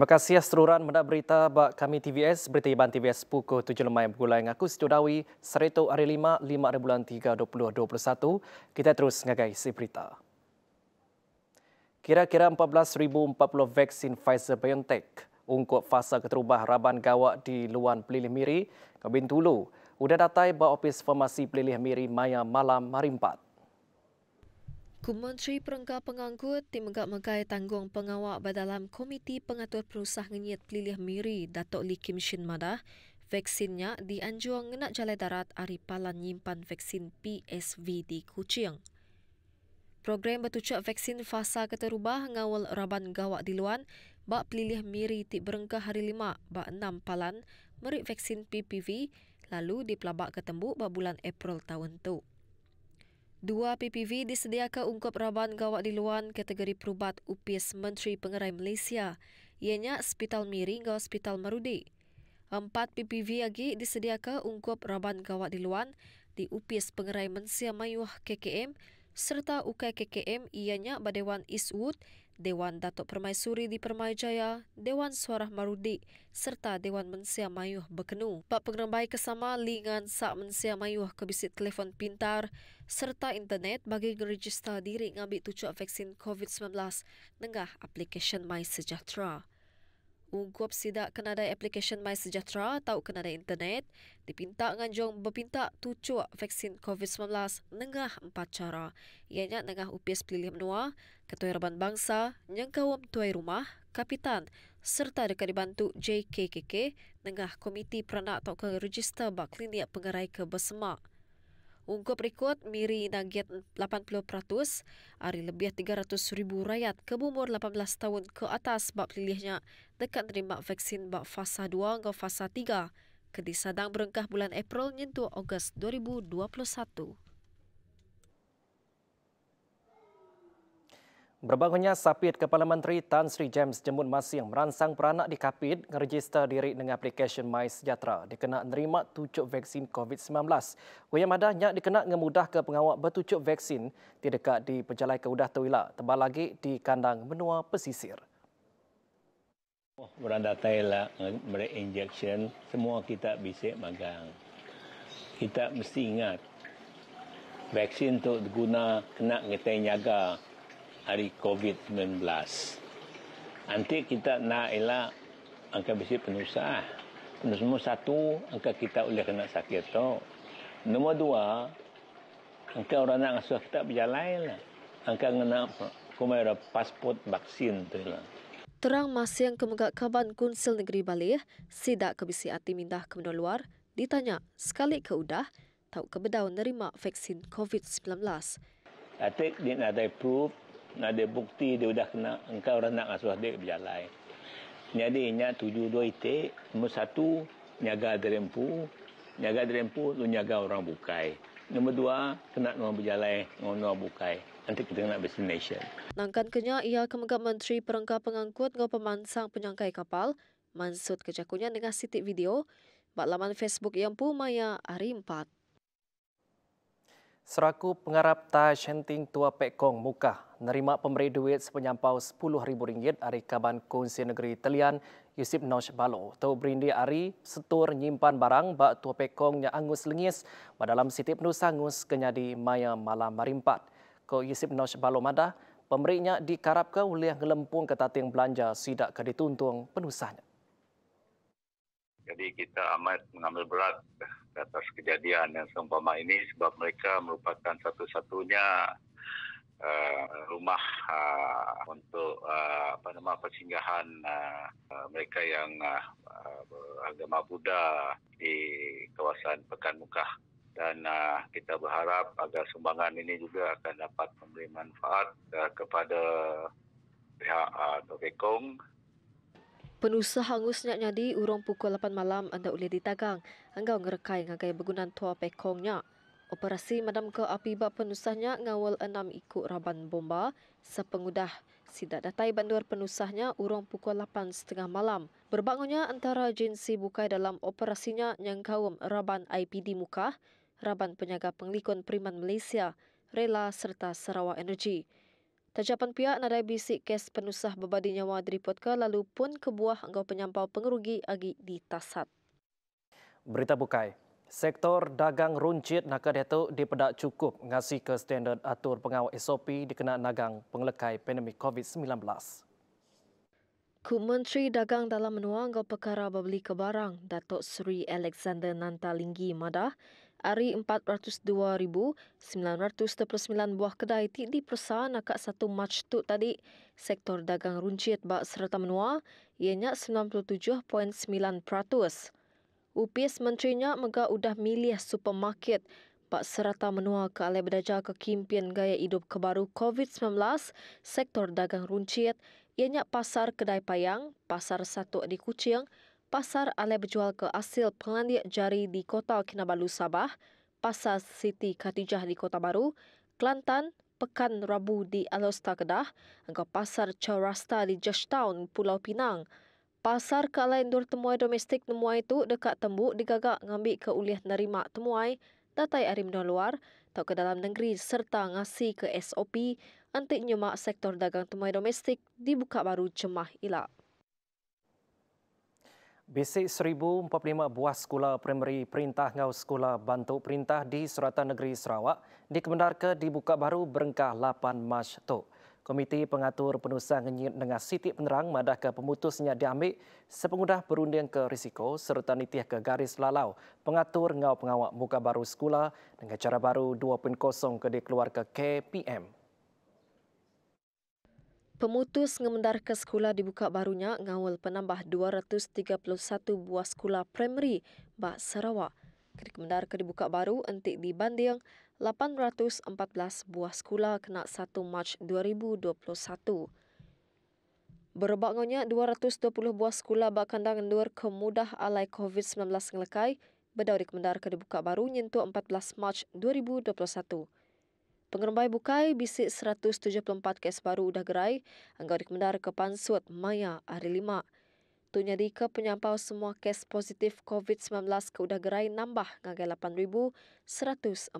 Terima kasih Astroran mendak berita bak kami TVS, berita Iban TVS pukul 7 lemai bulan aku Situdawi, Serito hari 5, 5 bulan 3, 2021. Kita terus ngagai si berita. Kira-kira 14,040 vaksin Pfizer-BioNTech ungkut fasa keterubah raban gawak di Luan pelilih miri, Kabin Tulu, udah datai bak opis formasi pelilih miri Maya Malam Marimpat. Kementeri Perengka Pengangkut tim Megak Megai tanggung pengawak dalam Komiti Pengatur Perusah Ngenyit Pilih Miri Datuk Lee Kim Shin Madah vaksinnya dianjur ngenak jalan darat ari palan nyimpan vaksin PSV di Kuching. Program bertucuk vaksin fasa keterubah ngawal raban gawak di luan bak pilih miri ti berengkah hari lima bak enam palan merik vaksin PPV lalu di pelabak ketembuk bak bulan April tahun tu. Dua PPV disediakan ungkap raban gawat di luar kategori perubat upis Menteri Pengerai Malaysia, ianya Spital Miri dan Spital Marudi. Empat PPV lagi disediakan ungkap raban gawat di luar di upis Pengerai Mensia Mayuh KKM serta UKKKM ianya Badewan Eastwood Dewan Datuk Permaisuri di Permai Jaya, Dewan Suara Marudi serta Dewan Mensia Mayuh Bekenu. Pak Pengerembai Kesama Lingan Sak Mensia Mayuh kebisit telefon pintar serta internet bagi register diri ngambil tujuh vaksin COVID-19 dengah aplikasi My Sejahtera. Ungkup sidak kenadai aplikasi My Sejahtera tau kenadai internet dipinta nganjung berpinta tujuh vaksin COVID-19 dengah empat cara. Ianya dengah upis pilih menua, Ketua Reban Bangsa, Nyeng Kawam Tuai Rumah, Kapitan serta dekat dibantu JKKK dengah Komiti Peranak Tokoh Register Bak Klinik Pengerai ke Bersemak. Ungkup berikut, miri nagiat 80% hari lebih ribu rakyat ke umur 18 tahun ke atas bak dekat terima vaksin bak fasa 2 hingga fasa 3 ke disadang berengkah bulan April nyentuh Ogos 2021. Berbangunnya Sapit Kepala Menteri Tan Sri James Jemun Masih yang merangsang peranak di Kapit mengregister diri dengan aplikasi My Sejahtera dikena menerima tucuk vaksin COVID-19. Wayan madahnya dikena ngemudah ke pengawal bertucuk vaksin di dekat di Pejalai Keudah Tuila, tebal lagi di kandang menua pesisir. Oh, beranda Thailand lah, mereka injection semua kita bisa magang. Kita mesti ingat vaksin untuk guna kena kita jaga hari COVID-19. Nanti kita nak elak angka bisi penusah. Penusah satu, angka kita boleh kena sakit tu. Nombor dua, angka orang nak ngasuh kita berjalan lah. Angka kena kumaira pasport vaksin tu lah. Terang masih yang kemegak kaban Kunsil Negeri Balih, sidak kebisi hati mindah ke benda luar, ditanya sekali ke udah, tahu kebedau nerima vaksin COVID-19. Atik dia ada proof ada bukti dia sudah kena engkau orang nak asuh dia berjalan jadi nya tujuh dua ite, nombor satu nyaga derempu nyaga derempu lu nyaga orang bukai nombor dua kena orang berjalan ngono bukai nanti kita nak destination nangkan kenya ia kemegap menteri perangkap pengangkut ngau pemansang penyangkai kapal mansut kejakunya dengan sitik video Bak laman Facebook yang pun maya hari empat. Seraku pengarap Ta Shenting Tua Pek Kong Mukah nerima pemberi duit sepenyampau RM10,000 dari Kaban Kunci Negeri Telian Yusip Nosh Balo. Tau berindi hari setur nyimpan barang bak Tua Pek Kong yang angus lengis bak dalam Siti Penuh Sangus kenyadi Maya Malam Marimpat. Kau Yusip Nosh Balo mada, pemberinya dikarapkan oleh ngelempung ke tating belanja sidak ke dituntung penusahnya. Jadi kita amat mengambil berat atas kejadian yang seumpama ini sebab mereka merupakan satu-satunya uh, rumah uh, untuk uh, apa nama persinggahan uh, uh, mereka yang uh, beragama Buddha di kawasan Pekan Mukah dan uh, kita berharap agar sumbangan ini juga akan dapat memberi manfaat uh, kepada pihak uh, Tokekong Penusah hangus nyak nyadi urung pukul 8 malam anda boleh ditagang. Anggau ngerekai ngagai begunan tua pekongnya. Operasi madam ke api bak penusahnya ngawal enam ikut raban bomba sepengudah. Sida datai bandar penusahnya urung pukul 8 setengah malam. Berbangunnya antara jinsi bukai dalam operasinya yang kaum raban IPD muka, raban penyaga penglikon Periman Malaysia, Rela serta Sarawak Energy. Tajapan pihak nadai bisik kes penusah berbadi nyawa diriput ke lalu pun kebuah anggau penyampau pengerugi agi ditasat. Berita Bukai. Sektor dagang runcit nak dia tu dipedak cukup ngasih ke standard atur pengawal SOP dikenal nagang pengelekai pandemik COVID-19. Ku Menteri Dagang Dalam Menua Anggau Perkara Berbeli Kebarang, Datuk Seri Alexander Nantalinggi Madah, ari 402,929 buah kedai ti di Persan akak satu Mac tu tadi. Sektor dagang runcit bak serta menua ianya 97.9%. Upis menterinya mega udah milih supermarket bak serta menua ke alai berdaja ke kimpian gaya hidup kebaru COVID-19 sektor dagang runcit ianya pasar kedai payang, pasar satu di Kuching, pasar alai berjual ke hasil pengandian jari di Kota Kinabalu Sabah, Pasar Siti Khatijah di Kota Baru, Kelantan, Pekan Rabu di Alostar Kedah, hingga Pasar Chorasta di Georgetown, Pulau Pinang. Pasar ke Endur temuai domestik temuai itu dekat tembuk digagak ngambil ke ulih nerima temuai datai arim dan luar atau ke dalam negeri serta ngasih ke SOP antik nyemak sektor dagang temuai domestik dibuka baru cemah ilak. Bisik 1045 buah sekolah primary Perintah Ngau Sekolah Bantu Perintah di Serata Negeri Sarawak dikebenar ke dibuka baru berengkah 8 Mac tu. Komiti Pengatur penusang Ngenyit dengan Siti Penerang madah ke pemutusnya diambil sepengudah berunding ke risiko serta nitih ke garis lalau pengatur ngau pengawak muka baru sekolah dengan cara baru 2.0 ke dikeluar ke KPM. Pemutus ngemendar ke sekolah dibuka barunya ngawal penambah 231 buah sekolah primary Bak Sarawak. Ketika mendar ke dibuka baru entik dibanding 814 buah sekolah kena 1 Mac 2021. Berobak ngonya 220 buah sekolah bak kandang endur kemudah alai COVID-19 ngelekai, bedau dikemendar ke dibuka baru nyentuh 14 Mac 2021. Pengerumbai Bukai bisik 174 kes baru udah gerai anggau dikemendar ke pansuat Maya hari lima. Tu nyadi penyampau semua kes positif COVID-19 ke udah gerai nambah ngagai 8,141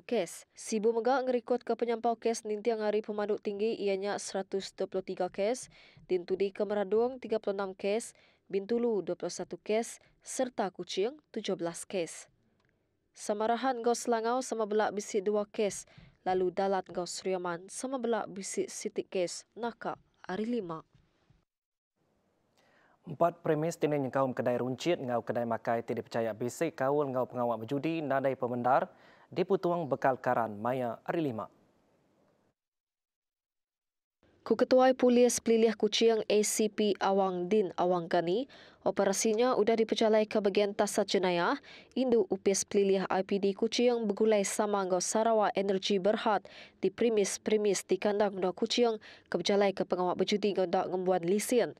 kes. Sibu Mega ngerikut ke penyampau kes ninti yang hari pemanduk tinggi ianya 123 kes, dintudi ke Meradung 36 kes, Bintulu 21 kes, serta Kucing 17 kes. Samarahan Gos Langau sama belak bisik dua kes lalu dalat gau Suryaman sama bisik sitik kes naka hari lima. Empat premis tindin yang kedai runcit ngau kedai makai tidak percaya bisik kaul ngau pengawak berjudi nadai pemendar diputuang bekal karan maya hari lima. Kuketuai Pulis Pilih Kucing ACP Awang Din Awang Gani, operasinya sudah dipercayai ke bagian Tasa Jenayah, Indu Upis Pilih IPD Kucing Begulai Samanggo Sarawak Energi Berhad di premis-premis di kandang Nua Kucing ke berjalan ke pengawal berjudi untuk membuat lisin.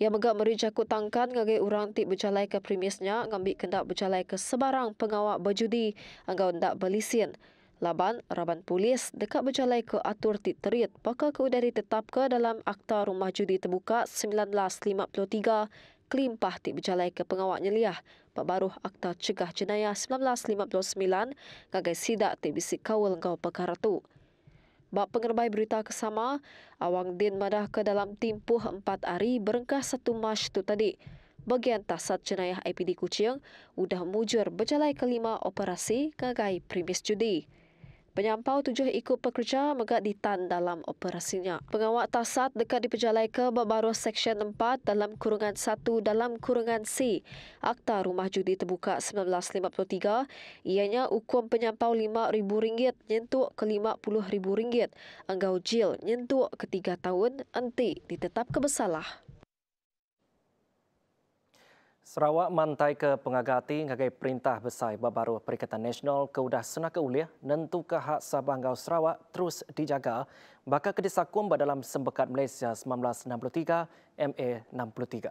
Yang meri merijaku tangkan ngagai orang tip berjalan ke premisnya ngambil kendak berjalan ke sebarang pengawal berjudi anggau ndak berlisin. Berlisin. Laban, Raban Polis dekat berjalai ke Atur Titerit pakar tetap ke dalam Akta Rumah Judi Terbuka 1953 kelimpah tik berjalai ke pengawak nyeliah pembaruh Akta Cegah Jenayah 1959 kagai sidak tik bisik kawal engkau perkara tu. Bak pengerbai berita kesama, Awang Din madah ke dalam timpuh empat hari berengkah satu mas tu tadi. Bagian tasat jenayah IPD kucing sudah mujur berjalai kelima operasi kagai primis judi. Penyampau tujuh ikut pekerja megat ditan dalam operasinya. Pengawak tasat dekat dipejalai ke berbaru Seksyen 4 dalam kurungan 1 dalam kurungan C. Akta Rumah Judi Terbuka 1953 ianya hukum penyampau RM5,000 nyentuk ke RM50,000. Anggau jil nyentuk ke 3 tahun, enti ditetap kebesalah. Sarawak mantai ke pengagati ngagai perintah besar baru Perikatan Nasional ke udah sena ke ulia nentu ke hak Sabanggau Sarawak terus dijaga bakal ke Desa dalam Sembekat Malaysia 1963 MA63.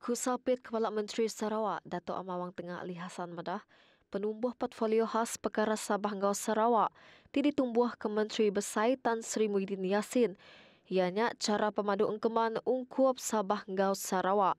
Kusapit Kepala Menteri Sarawak Datuk Amawang Tengah Ali Hasan Madah penumbuh portfolio khas perkara Sabanggau Sarawak ti ditumbuh ke Menteri Besai Tan Sri Muhyiddin Yassin ianya cara pemadu engkeman ungkup Sabanggau Sarawak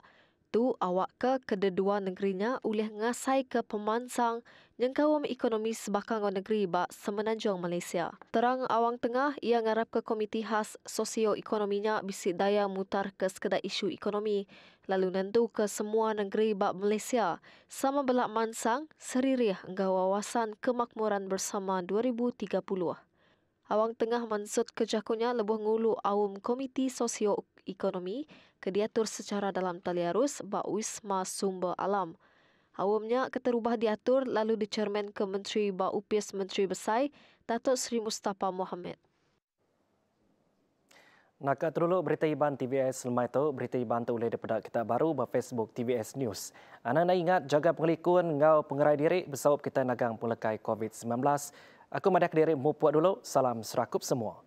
itu awak ke kedua negerinya oleh ngasai ke pemansang yang kawam ekonomi sebakang negeri bak semenanjung Malaysia. Terang awang tengah ia ngarap ke komiti khas sosio ekonominya bisi daya mutar ke sekedar isu ekonomi lalu nentu ke semua negeri bak Malaysia sama belak mansang seririh enggak wawasan kemakmuran bersama 2030. Awang tengah mansut kejakunya lebuh ngulu awam Komiti sosio ekonomi kediatur secara dalam taliarus Bak Wisma Sumber Alam. Awamnya keterubah diatur lalu dicermin ke Menteri Bak Upis Menteri Besai, Datuk Seri Mustafa Mohamed. Nak teruluk berita iban TBS lemai tu, berita iban tu oleh daripada kita baru ber Facebook TBS News. Anak nak ingat jaga pengelikun ngau pengerai diri bersawab kita nagang pelekai COVID-19. Aku madak diri mupuak dulu. Salam serakup semua.